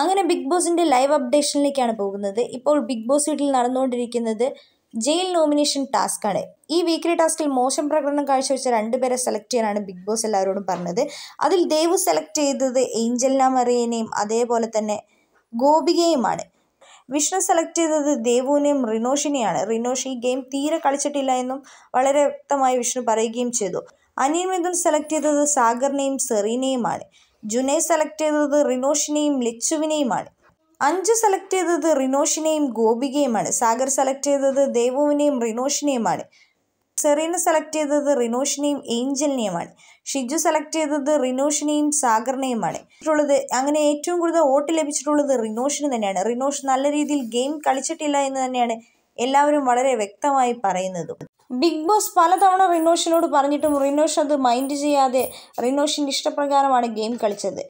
അങ്ങനെ ബിഗ് ബോസിൻ്റെ ലൈവ് അപ്ഡേഷനിലേക്കാണ് പോകുന്നത് ഇപ്പോൾ ബിഗ് ബോസ് വീട്ടിൽ നടന്നുകൊണ്ടിരിക്കുന്നത് ജയിൽ നോമിനേഷൻ ടാസ്ക്കാണ് ഈ വീക്കിലി ടാസ്കിൽ മോശം പ്രകടനം കാഴ്ചവെച്ച രണ്ടുപേരെ സെലക്ട് ചെയ്യാനാണ് ബിഗ് ബോസ് എല്ലാവരോടും പറഞ്ഞത് അതിൽ ദേവ് സെലക്ട് ചെയ്തത് ഏഞ്ചല മറിയനെയും അതേപോലെ തന്നെ ഗോപികയുമാണ് വിഷ്ണു സെലക്ട് ചെയ്തത് ദേവുവിനെയും റിനോഷിനെയാണ് റിനോഷ് ഈ ഗെയിം തീരെ കളിച്ചിട്ടില്ല എന്നും വളരെ വ്യക്തമായി വിഷ്ണു പറയുകയും ചെയ്തു അനിയൻ മിഥുൻ സെലക്ട് ചെയ്തത് സാഗറിനെയും സെറീനയുമാണ് ജുനെ സെലക്ട് ചെയ്തത് റിനോഷിനെയും ലിച്ചുവിനെയുമാണ് അഞ്ച് സെലക്ട് ചെയ്തത് റിനോഷിനെയും ഗോപികയുമാണ് സാഗർ സെലക്ട് ചെയ്തത് ദേവുവിനെയും റിനോഷിനെയുമാണ് സെറീന സെലക്ട് ചെയ്തത് റിനോഷിനെയും ഏഞ്ചലിനെയുമാണ് ഷിജു സെലക്ട് ചെയ്തത് റിനോഷിനെയും സാഗറിനെയുമാണ് ഉള്ളത് അങ്ങനെ ഏറ്റവും കൂടുതൽ വോട്ട് ലഭിച്ചിട്ടുള്ളത് റിനോഷിന് തന്നെയാണ് റിനോഷ് നല്ല രീതിയിൽ ഗെയിം കളിച്ചിട്ടില്ല എന്ന് തന്നെയാണ് എല്ലാവരും വളരെ വ്യക്തമായി പറയുന്നതും ബിഗ് ബോസ് പലതവണ റിനോഷിനോട് പറഞ്ഞിട്ടും റിനോഷ് അത് മൈൻഡ് ചെയ്യാതെ റിനോഷിൻ്റെ ഇഷ്ടപ്രകാരമാണ് ഗെയിം കളിച്ചത്